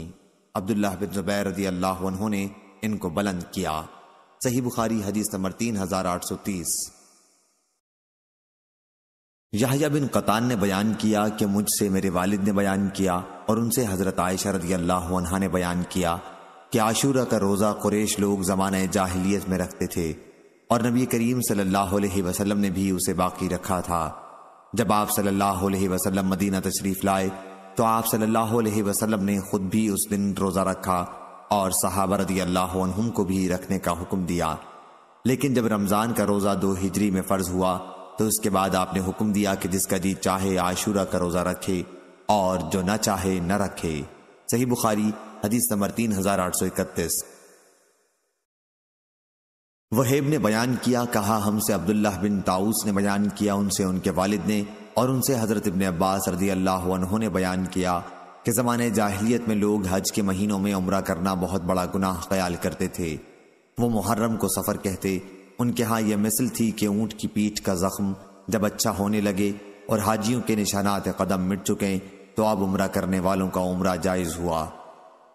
अब्दुल्ला बिन जुबैर रदी अल्लाह ने इनको बुलंद किया सही बुखारी हदीस नंबर तीन हजार आठ सौ तीस याहिया बिन कतान ने बयान किया कि मुझसे मेरे वालिद ने बयान किया और उनसे हजरत आयशा रदी अल्लाह ने बयान किया कि आशूरा का रोज़ा कुरेश लोग जमान जाहिलियत में रखते थे और नबी करीम सल्लल्लाहु अलैहि वसल्लम ने भी उसे बाकी रखा था जब आप सल्लल्लाहु अलैहि वसल्लम मदीना तशरीफ़ लाए तो आप सल्लल्लाहु अलैहि वसल्लम ने खुद भी उस दिन रोज़ा रखा और सहाबा रदी अल्लाह को भी रखने का हुक्म दिया लेकिन जब रमज़ान का रोज़ा दो हिजरी में फ़र्ज हुआ तो उसके बाद आपने हुक्म दिया कि जिसका जी चाहे आशूरा का रोज़ा रखे और जो न चाहे न रखे सही बुखारी हदीस नंबर तीन हजार आठ सौ इकतीस वहेब ने बयान किया कहा हमसे अब्दुल्ला बिन ताउस ने बयान किया उनसे उनके वालिद ने और उनसे हजरत इबन अब्बास रदी अल्लाह ने बयान किया कि ज़माने जाहिलियत में लोग हज के महीनों में उम्र करना बहुत बड़ा गुनाह ख्याल करते थे वो मुहर्रम को सफ़र कहते उनके यहाँ यह मिसल थी कि ऊँट की पीठ का ज़ख्म जब अच्छा होने लगे और हाजियों के निशानात कदम मिट चुके तो अब उम्र करने वालों का उम्र जायज़ हुआ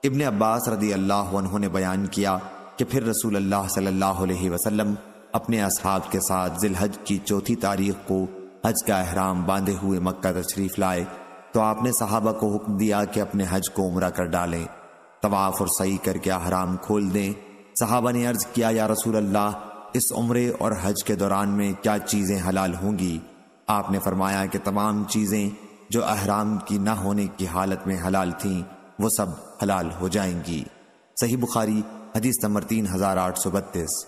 इबन अब्बास रदी अल्लाह उन्होंने बयान किया कि फिर रसूल अल्लाह सल्लल्लाहु अलैहि वसल्लम अपने असहाब के साथ जिलहज की चौथी तारीख को हज का अहराम बांधे हुए मक्का तशरीफ लाए तो आपने सहाबा को हुक्म दिया कि अपने हज को उम्र कर डालें तवाफ और सही करके हराम खोल दें साहबा ने अर्ज किया या रसूल अल्लाह इस उम्र और हज के दौरान में क्या चीज़ें हलाल होंगी आपने फरमाया कि तमाम चीज़ें जो अहराम की न होने की हालत में हलाल थीं वो सब हलाल हो जाएंगी सही बुखारी हदीस नंबर तीन हजार आठ सौ बत्तीस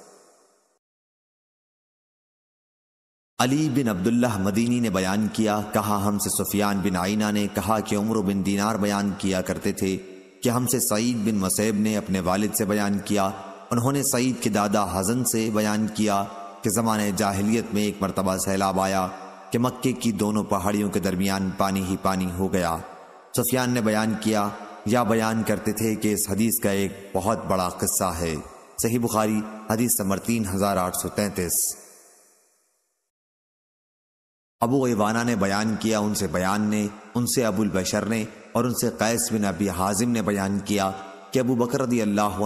अली बिन अब्दुल्ला मदीनी ने बयान किया कहा हमसे सुफियान बिन आइना ने कहा कि उम्र बिन दीनार बयान किया करते थे कि हमसे सईद बिन मसैब ने अपने वालिद से बयान किया उन्होंने सईद के दादा हजन से बयान किया कि ज़माने जाहिलियत में एक मरतबा सैलाब आया कि मक्के की दोनों पहाड़ियों के दरमियान पानी ही पानी हो गया सुफियान ने बयान किया या बयान करते थे कि इस हदीस का एक बहुत बड़ा किस्सा है सही बुखारी हदीस समर तीन हजार आठ सौ तैंतीस अबू इवाना ने बयान किया उनसे बयान ने उनसे अबुल बशर ने और उनसे कैस बिन अबी हाजिम ने बयान किया कि अबू बकर रदी अल्लाह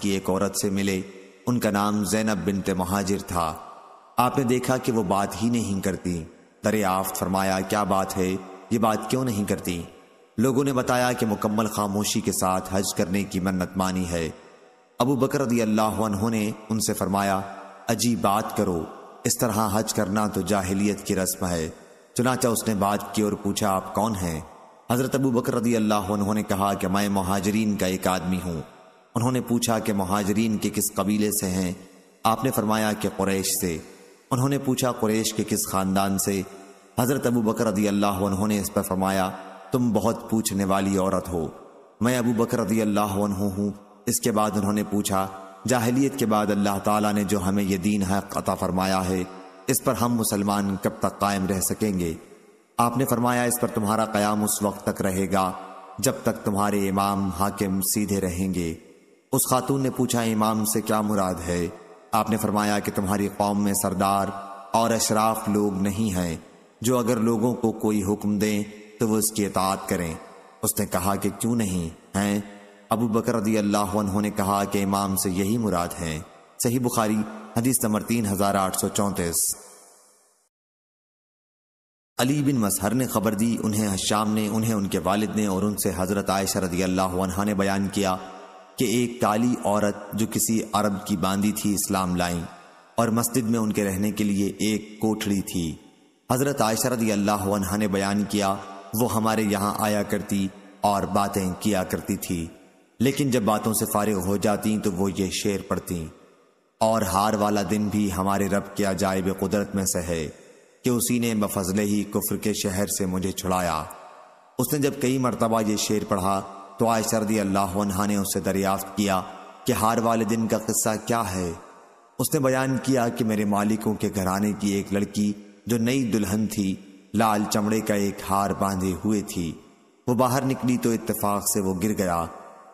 की एक औरत से मिले उनका नाम जैनब बिनत महाजिर था आपने देखा कि वो बात ही नहीं करती दरियाफ्त फरमाया क्या बात है ये बात क्यों नहीं करती लोगों ने बताया कि मुकम्मल खामोशी के साथ हज करने की मन्नत मानी है अबू बकर रदी उनसे फरमाया अजीब बात करो इस तरह हज करना तो जाहिलियत की रस्म है चुनाचा उसने बात की और पूछा आप कौन हैं हजरत अबू बकर रदी अल्लाह उन्होंने कहा कि मैं महाजरीन का एक आदमी हूँ उन्होंने पूछा कि महाजरीन के किस कबीले से हैं आपने फरमाया कि कुरैश से उन्होंने पूछा कुरैश के किस खानदान से हजरत अबू बकर रदी अल्लाह उन्होंने इस पर फरमाया तुम बहुत पूछने वाली औरत हो मैं अबू बकर रदी अल्लाह हूँ इसके बाद उन्होंने पूछा जाहिलियत के बाद अल्लाह ताला ने जो हमें ये दीन हक अता फरमाया है इस पर हम मुसलमान कब तक कायम रह सकेंगे आपने फरमाया इस पर तुम्हारा कयाम उस वक्त तक रहेगा जब तक तुम्हारे इमाम हाकिम सीधे रहेंगे उस खातून ने पूछा इमाम से क्या मुराद है आपने फरमाया कि तुम्हारी कौम में सरदार और अशराफ लोग नहीं हैं जो अगर लोगों को कोई हुक्म दें तो वो उसकी इतात करें उसने कहा कि क्यों नहीं हैं अबू बकर रदी अल्लाह ने कहा कि इमाम से यही मुराद है सही बुखारी हदीस नंबर तीन हजार आठ सौ चौंतीस अली बिन मसहर ने खबर दी उन्हें हश्याम ने उन्हें उनके वालिद ने और उनसे हज़रत आयशा रदी अल्लाह ने बयान किया कि एक काली औरत जो किसी अरब की बांदी थी इस्लाम लाई और मस्जिद में उनके रहने के लिए एक कोठड़ी थी हज़रत आयशा रदी अल्लाह ने बयान किया वो हमारे यहाँ आया करती और बातें किया करती थी लेकिन जब बातों से फारिग हो जाती तो वो ये शेर पढ़ती और हार वाला दिन भी हमारे रब के अजायब कुदरत में से है कि उसी ने बफजले ही कुफर के शहर से मुझे छुड़ाया उसने जब कई मरतबा ये शेर पढ़ा तो आय सरदी अल्लाह ने उससे दरियाफ्त किया कि हार वाले दिन का किस्सा क्या है उसने बयान किया कि मेरे मालिकों के घराने की एक लड़की जो नई दुल्हन थी लाल चमड़े का एक हार बांधे हुए थी वो बाहर निकली तो इतफ़ाक से वो गिर गया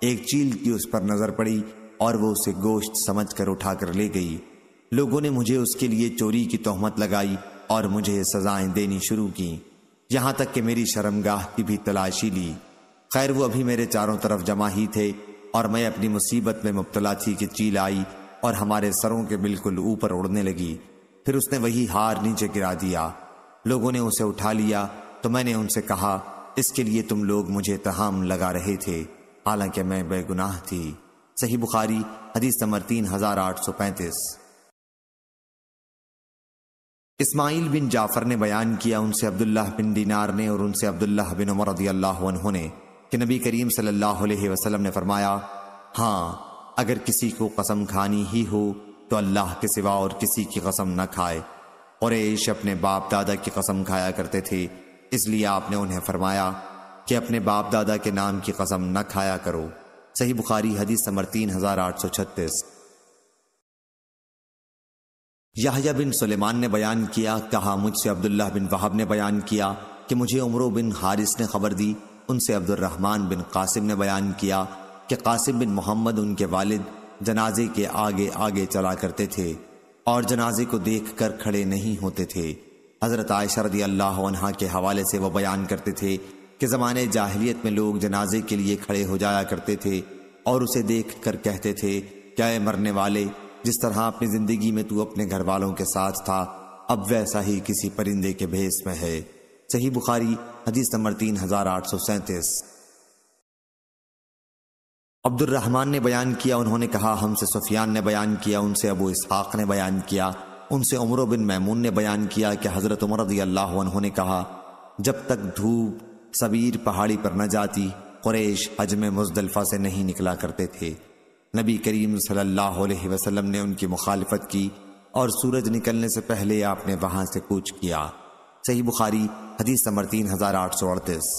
एक चील की उस पर नजर पड़ी और वो उसे गोश्त समझकर उठाकर ले गई लोगों ने मुझे उसके लिए चोरी की तोहमत लगाई और मुझे सजाएं देनी शुरू की यहां तक कि मेरी शर्मगाह की भी तलाशी ली खैर वो अभी मेरे चारों तरफ जमा ही थे और मैं अपनी मुसीबत में मुबतला थी कि चील आई और हमारे सरों के बिल्कुल ऊपर उड़ने लगी फिर उसने वही हार नीचे गिरा दिया लोगों ने उसे उठा लिया तो मैंने उनसे कहा इसके लिए तुम लोग मुझे तहम लगा रहे थे हालांकि मैं बेगुनाह थी सही बुखारी हदीस नंबर तीन हजार आठ सौ पैंतीस इस्माइल बिन जाफर ने बयान किया उनसे अब्दुल्लाह बिन दिनार ने और उनसे अब्दुल्लाह बिन उमर रदी अल्लाह ने कि नबी करीम सल्लल्लाहु अलैहि वसल्लम ने फरमाया हाँ अगर किसी को कसम खानी ही हो तो अल्लाह के सिवा और किसी की कसम न खाए और ऐश अपने बाप दादा की कसम खाया करते थे इसलिए आपने उन्हें फरमाया कि अपने बाप दादा के नाम की कसम न खाया करो सही बुखारी हदीस समर तीन हजार आठ सौ छत्तीस याहिया बिन सुलेमान ने बयान किया कहा मुझसे अब्दुल्लाह बिन वहाब ने बयान किया कि मुझे उमरो बिन हारिस ने खबर दी उनसे अब्दुलरहमान बिन कासिम ने बयान किया कि कासिम बिन मोहम्मद उनके वालिद जनाजे के आगे आगे चला करते थे और जनाजे को देख कर खड़े नहीं होते थे हजरत आयशरदी अल्लाह के हवाले से वह बयान करते थे कि ज़माने जाहिलियत में लोग जनाजे के लिए खड़े हो जाया करते थे और उसे देख कर कहते थे क्या मरने वाले जिस तरह अपनी ज़िंदगी में तू अपने घर वालों के साथ था अब वैसा ही किसी परिंदे के भेस में है सही बुखारी हदीस नंबर तीन हजार आठ सौ सैंतीस अब्दुलरहमान ने बयान किया उन्होंने कहा हमसे सुफियान ने बयान किया उनसे अबू इसहाक ने बयान किया उनसे उमर बिन मैमून ने बयान किया कि हज़रत उमर रदी अल्लाह ने कहा जब तक धूप सबीर पहाड़ी पर न जाती कुरेश हज में मुजदलफा से नहीं निकला करते थे नबी करीम सल्लल्लाहु अलैहि वसल्लम ने उनकी मुखालफत की और सूरज निकलने से पहले आपने वहां से कूच किया सही बुखारी हदीस नंबर तीन हजार आठ सौ अड़तीस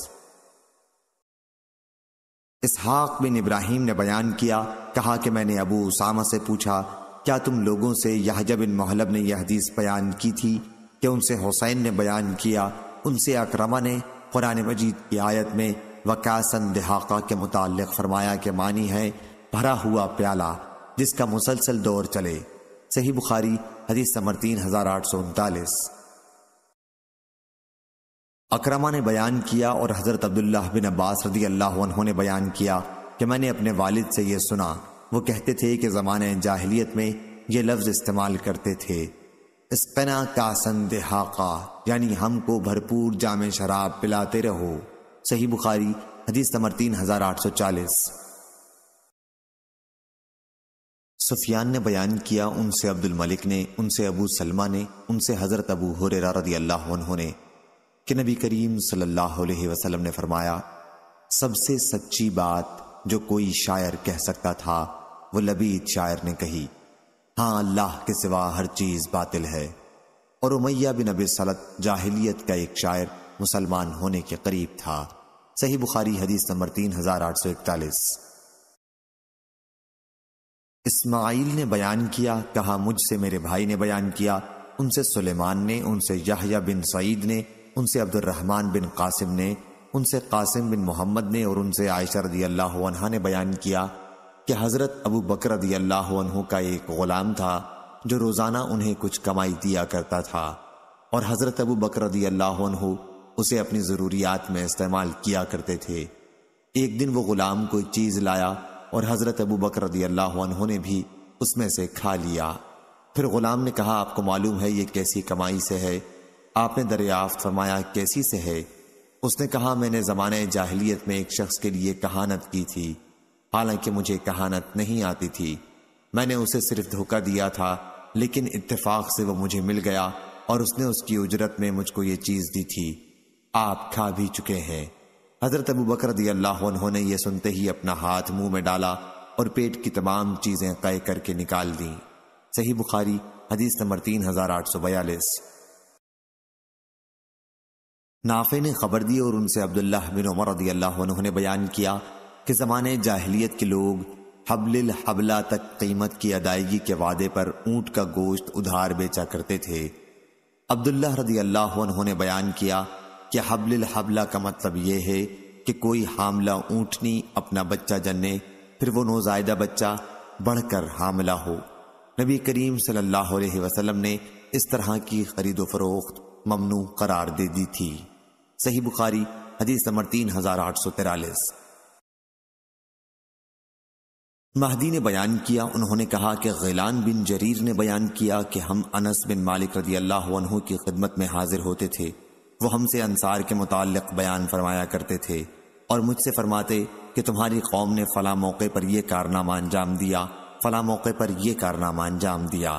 इसहाक बिन इब्राहिम ने बयान किया कहा कि मैंने अबू उसामा से पूछा क्या तुम लोगों से यहज बिन मोहलब ने यह हदीस बयान की थी कि उनसे हुसैन ने बयान किया उनसे अकरमा ने कुरान मजीद की आयत में वकासन दिहाका के मुतालिक फरमाया के मानी है भरा हुआ प्याला जिसका मुसलसल दौर चले सही बुखारी हदीस समर तीन हजार आठ सौ उनतालीस अक्रमा ने बयान किया और हज़रत अब्दुल्ला बिन अब्बास रदी अल्लाह ने बयान किया कि मैंने अपने वालिद से यह सुना वो कहते थे कि ज़माने जाहलीत में ये लफ्ज़ इस्तेमाल करते थे स्पना का संदेहाका यानी हमको भरपूर जाम शराब पिलाते रहो सही बुखारी हदीस नंबर तीन हजार आठ सौ चालीस सुफियान ने बयान किया उनसे अब्दुल मलिक ने उनसे अबू सलमा ने उनसे हजरत अबू हुरेरा रदी अल्लाह ने कि नबी करीम सल्लल्लाहु अलैहि वसल्लम ने फरमाया सबसे सच्ची बात जो कोई शायर कह सकता था वो लबीद शायर ने कही हाँ अल्लाह के सिवा हर चीज बातिल है और उमैया बिन अबी सलत जाहिलियत का एक शायर मुसलमान होने के करीब था सही बुखारी हदीस नंबर तीन हजार आठ सौ इकतालीस इस्माइल ने बयान किया कहा मुझसे मेरे भाई ने बयान किया उनसे सुलेमान ने उनसे याहया बिन सईद ने उनसे अब्दुलरहमान बिन कासिम ने उनसे कासिम बिन मोहम्मद ने और उनसे आयशर दी अल्लाह ने बयान किया कि हज़रत अबू बकर का एक ग़ुलाम था जो रोज़ाना उन्हें कुछ कमाई दिया करता था और हज़रत अबू बकर उसे अपनी ज़रूरियात में इस्तेमाल किया करते थे एक दिन वो ग़ुलाम कोई चीज़ लाया और हज़रत अबू बकर ने भी उसमें से खा लिया फिर ग़ुलाम ने कहा आपको मालूम है ये कैसी कमाई से है आपने दरियाफ्त फरमाया कैसी से है उसने कहा मैंने ज़माने जाहलीत में एक शख्स के लिए कहानत की थी हालांकि मुझे कहानत नहीं आती थी मैंने उसे सिर्फ धोखा दिया था लेकिन इत्तेफाक से वो मुझे मिल गया और उसने उसकी उजरत में मुझको ये चीज दी थी आप खा भी चुके हैं हजरत अबू बकर ने यह सुनते ही अपना हाथ मुंह में डाला और पेट की तमाम चीजें तय करके निकाल दी सही बुखारी हदीस नंबर तीन हजार आठ सौ बयालीस नाफे ने खबर दी और उनसे अब्दुल्लाह बिन उमर ने बयान किया कि ज़माने जाहलीत के लोग हबलिल हबला तक कीमत की अदायगी के वादे पर ऊंट का गोश्त उधार बेचा करते थे अब्दुल्ला रदी अल्लाह उन्होंने बयान किया कि हबलिल हबला का मतलब यह है कि कोई हामला ऊंटनी अपना बच्चा जन्ने फिर वो नोजायदा बच्चा बढ़कर हामला हो नबी करीम सल्लल्लाहु अलैहि वसल्लम ने इस तरह की खरीदो फरोख्त ममनू करार दे दी थी सही बुखारी हदीस नंबर तीन हजार आठ सौ तिरालीस महदी ने बयान किया उन्होंने कहा कि गिलान बिन जरीर ने बयान किया कि हम अनस बिन मालिक रदी अल्लाह की खिदमत में हाजिर होते थे वो हमसे अंसार के मुतालिक बयान फरमाया करते थे और मुझसे फरमाते कि तुम्हारी कौम ने फ़ला मौके पर यह कारनामा अंजाम दिया फ़ला मौके पर यह कारनामा अंजाम दिया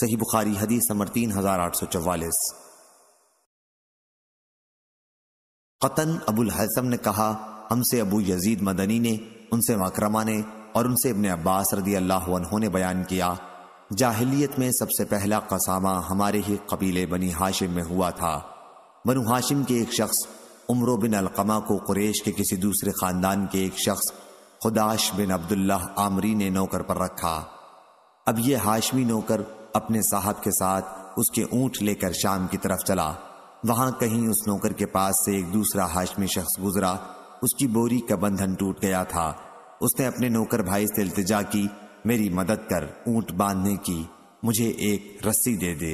सही बुखारी हदीस समर तीन हजार आठ सौ चौवालिस कतन अबुल हसम ने कहा हमसे अबू यजीद मदनी ने उनसे मकरमा ने और उनसे इबन अब्बास रदी अल्लाह ने बयान किया जाहिलियत में सबसे पहला कसामा हमारे ही कबीले बनी हाशिम में हुआ था बनु हाशिम के एक शख्स उमरो बिन अलकमा को कुरेश के किसी दूसरे खानदान के एक शख्स खुदाश बिन अब्दुल्ला आमरी ने नौकर पर रखा अब यह हाशमी नौकर अपने साहब के साथ उसके ऊँट लेकर शाम की तरफ चला वहां कहीं उस नौकर के पास से एक दूसरा हाशमी शख्स गुजरा उसकी बोरी का बंधन टूट गया था उसने अपने नौकर भाई से इल्तजा की मेरी मदद कर ऊंट बांधने की मुझे एक रस्सी दे दे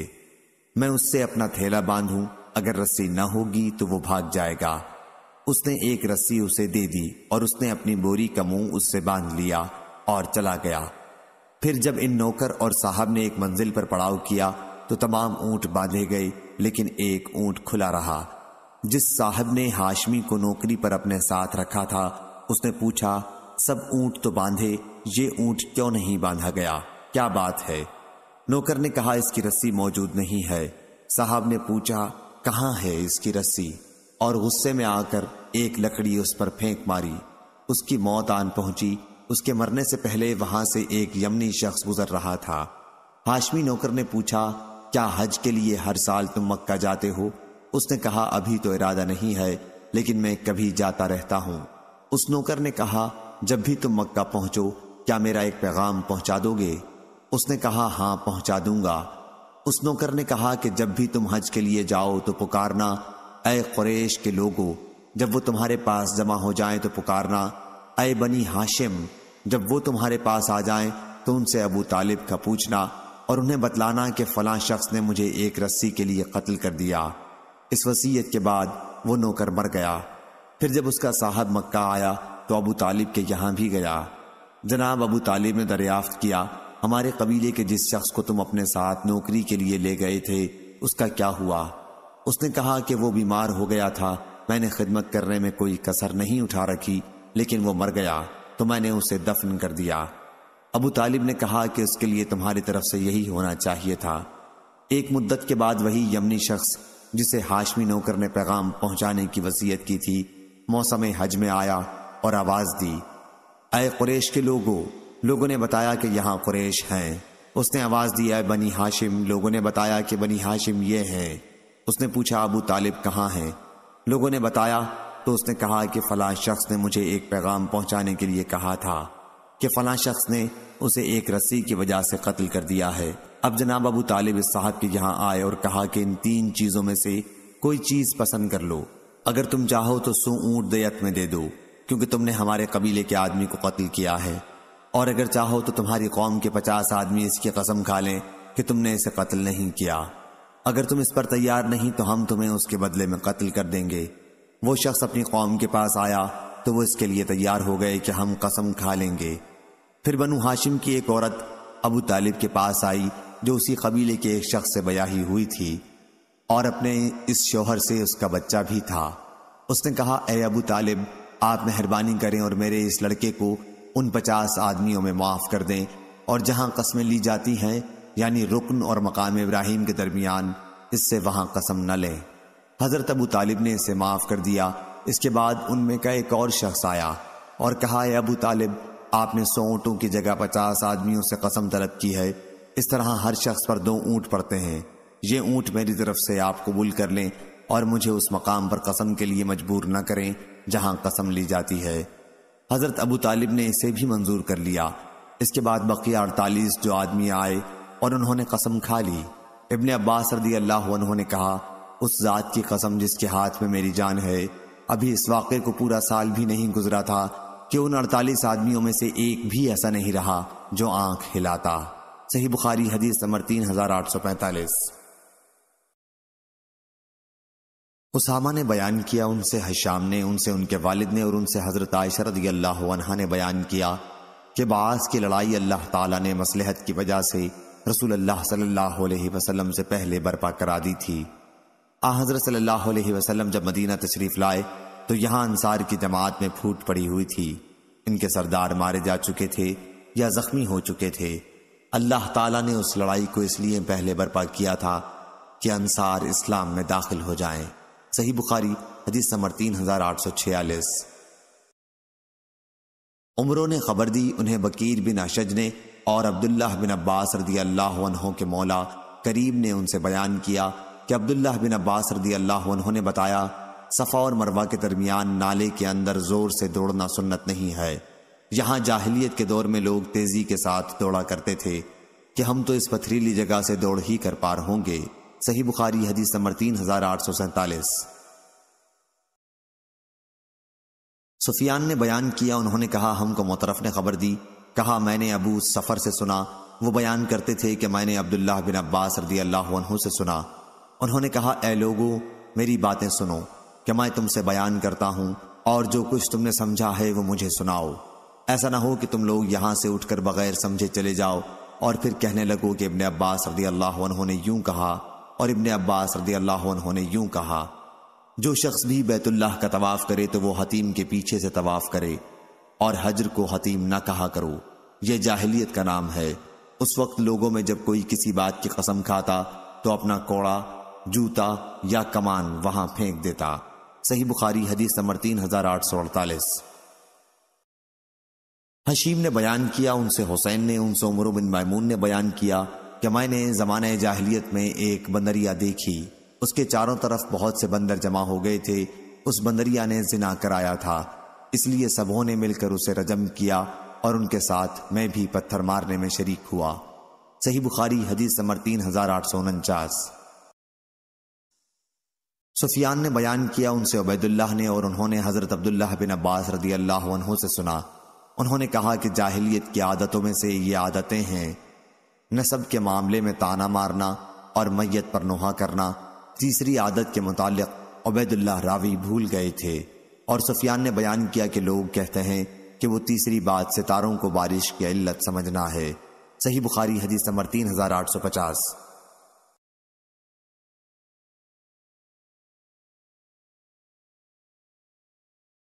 मैं उससे अपना थैला बांधू अगर रस्सी न होगी तो वो भाग जाएगा उसने एक रस्सी उसे दे दी और उसने अपनी बोरी का मुंह उससे बांध लिया और चला गया फिर जब इन नौकर और साहब ने एक मंजिल पर पड़ाव किया तो तमाम ऊंट बांधे गए लेकिन एक ऊंट खुला रहा जिस साहब ने हाशमी को नौकरी पर अपने साथ रखा था उसने पूछा सब ऊंट तो बांधे ये ऊंट क्यों नहीं बांधा गया क्या बात है नौकर ने कहा इसकी रस्सी मौजूद नहीं है साहब ने पूछा कहाँ है इसकी रस्सी और गुस्से में आकर एक लकड़ी उस पर फेंक मारी उसकी मौत आन पहुंची उसके मरने से पहले वहां से एक यमनी शख्स गुजर रहा था हाशमी नौकर ने पूछा क्या हज के लिए हर साल तुम मक्का जाते हो उसने कहा अभी तो इरादा नहीं है लेकिन मैं कभी जाता रहता हूं उस नौकर ने कहा जब भी तुम मक्का पहुंचो क्या मेरा एक पैगाम पहुंचा दोगे उसने कहा हां पहुंचा दूंगा उस नौकर ने कहा कि जब भी तुम हज के लिए जाओ तो पुकारना अय कुरेश के लोगों जब वो तुम्हारे पास जमा हो जाए तो पुकारना अय बनी हाशिम जब वो तुम्हारे पास आ जाए तो उनसे अबू तालिब का पूछना और उन्हें बतलाना कि फला शख्स ने मुझे एक रस्सी के लिए कत्ल कर दिया इस वसीयत के बाद वो नौकर मर गया फिर जब उसका साहब मक्का आया तो अबू तालिब के यहाँ भी गया जनाब अबू तालिब ने दरियाफ्त किया हमारे कबीले के जिस शख्स को तुम अपने साथ नौकरी के लिए ले गए थे उसका क्या हुआ उसने कहा कि वो बीमार हो गया था मैंने खिदमत करने में कोई कसर नहीं उठा रखी लेकिन वो मर गया तो मैंने उसे दफन कर दिया अबू तालिब ने कहा कि उसके लिए तुम्हारी तरफ से यही होना चाहिए था एक मुद्दत के बाद वही यमनी शख्स जिसे हाशमी नौकर ने पैगाम पहुंचाने की वसीयत की थी मौसम हज में आया और आवाज दी अय कुरेश के लोगों लोगों ने बताया कि यहाँ कुरेश हैं उसने आवाज दी अय बनी हाशिम लोगों ने बताया कि बनी हाशिम ये हैं उसने पूछा अबू तालिब कहाँ हैं लोगों ने बताया तो उसने कहा कि फला शख्स ने मुझे एक पैगाम पहुंचाने के लिए कहा था कि फला शख्स ने उसे एक रस्सी की वजह से कत्ल कर दिया है अब जनाब अबू तालिब इस साहब के यहाँ आए और कहा कि इन तीन चीज़ों में से कोई चीज़ पसंद कर लो अगर तुम चाहो तो सो ऊंट दयत में दे दो क्योंकि तुमने हमारे कबीले के आदमी को कत्ल किया है और अगर चाहो तो तुम्हारी कौम के पचास आदमी इसकी कसम खा लें कि तुमने इसे कत्ल नहीं किया अगर तुम इस पर तैयार नहीं तो हम तुम्हें उसके बदले में कत्ल कर देंगे वो शख्स अपनी कौम के पास आया तो वो इसके लिए तैयार हो गए कि हम कसम खा लेंगे फिर बनु हाशिम की एक औरत अबू तालिब के पास आई जो उसी कबीले के एक शख्स से बयाही हुई थी और अपने इस शोहर से उसका बच्चा भी था उसने कहा ए अबू तालिब आप मेहरबानी करें और मेरे इस लड़के को उन पचास आदमियों में माफ़ कर दें और जहां कस्में ली जाती हैं यानी रुकन और मकाम इब्राहिम के दरमियान इससे वहां कसम न लें हज़रत अबू तालिब ने इसे माफ़ कर दिया इसके बाद उनमें का एक और शख्स आया और कहा है अबू तालिब आपने सौ ऊँटों की जगह पचास आदमियों से कसम तलब की है इस तरह हर शख्स पर दो ऊँट पड़ते हैं ये ऊँट मेरी तरफ से आप कबूल कर लें और मुझे उस मकाम पर कसम के लिए मजबूर न करें जहां कसम ली जाती है हजरत अबू तालिब ने इसे भी मंजूर कर लिया इसके बाद बकिया अड़तालीस जो आदमी आए और उन्होंने कसम खा ली इबन अब्बास रदी अल्लाह उन्होंने कहा उस जात की कसम जिसके हाथ में मेरी जान है अभी इस वाक़े को पूरा साल भी नहीं गुजरा था कि उन अड़तालीस आदमियों में से एक भी ऐसा नहीं रहा जो आंख हिलाता सही बुखारी हदीस नंबर तीन हजार आठ सौ पैंतालीस उसामा ने बयान किया उनसे हशाम ने उनसे उनके वालिद ने और उनसे हज़रत आयशरत अल्लाह ने बयान किया कि बास की लड़ाई अल्लाह ताला ने मसलहत की वजह से रसूल अल्लाह सल्लल्लाहु अलैहि वसल्लम से पहले बर्पा करा दी थी आ हज़रत सल्लल्लाहु अलैहि वसल्लम जब मदीना तशरीफ़ लाए तो यहाँ अंसार की जमात में फूट पड़ी हुई थी इनके सरदार मारे जा चुके थे या ज़ख्मी हो चुके थे अल्लाह तला ने उस लड़ाई को इसलिए पहले बर्पा किया था कि अनसार इस्लाम में दाखिल हो जाएं। सही बुखारी हदीस नंबर तीन हजार आठ सौ छियालीस उम्रों ने खबर दी उन्हें बकीर बिन अशज ने और अब्दुल्ला बिन अब्बास रदी अल्लाह के मौला करीब ने उनसे बयान किया कि अब्दुल्ला बिन अब्बास रदी अल्लाह ने बताया सफ़ा और मरवा के दरमियान नाले के अंदर ज़ोर से दौड़ना सुन्नत नहीं है यहाँ जाहलीत के दौर में लोग तेज़ी के साथ दौड़ा करते थे कि हम तो इस पथरीली जगह से दौड़ ही कर पार होंगे सही बुखारी हदीस नंबर तीन हजार आठ सौ सैंतालीस सुफियान ने बयान किया उन्होंने कहा हमको मोतरफ ने खबर दी कहा मैंने अबू सफ़र से सुना वो बयान करते थे कि मैंने अब्दुल्लाह बिन अब्बास रदी अल्लाह से सुना उन्होंने कहा ए लोगो मेरी बातें सुनो कि मैं तुमसे बयान करता हूं और जो कुछ तुमने समझा है वो मुझे सुनाओ ऐसा ना हो कि तुम लोग यहां से उठकर बगैर समझे चले जाओ और फिर कहने लगो कि इबन अब्बास रदी अल्लाह ने यूं कहा और इबन अब्बास रदी अल्लाह ने यूं कहा जो शख्स भी बैतुल्लाह का तवाफ करे तो वो हतीम के पीछे से तवाफ करे और हजर को हतीम ना कहा करो यह जाहिलियत का नाम है उस वक्त लोगों में जब कोई किसी बात की कसम खाता तो अपना कोड़ा जूता या कमान वहां फेंक देता सही बुखारी हदीस नंबर तीन हजार आठ सौ अड़तालीस हशीम ने बयान किया उनसे हुसैन ने उनसे उमर बिन मैमून ने बयान किया कि मैंने ज़माने जाहलीत में एक बंदरिया देखी उसके चारों तरफ बहुत से बंदर जमा हो गए थे उस बंदरिया ने जिना कराया था इसलिए सबों ने मिलकर उसे रजम किया और उनके साथ मैं भी पत्थर मारने में शरीक हुआ सही बुखारी हदीस नंबर तीन हजार आठ सौ उनचास सुफियान ने बयान किया उनसे उबैदुल्लाह ने और उन्होंने हज़रत अब्दुल्लाह बिन अब्बास रदी अल्लाह से सुना उन्होंने कहा कि जाहिलियत की आदतों में से ये आदतें हैं नसब के मामले में ताना मारना और मैत पर नुहा करना तीसरी आदत के मुतालिक उबैदुल्लाह रावी भूल गए थे और सुफियान ने बयान किया कि लोग कहते हैं कि वो तीसरी बात सितारों को बारिश की इल्लत समझना है सही बुखारी हदीस नंबर तीन हजार आठ सौ पचास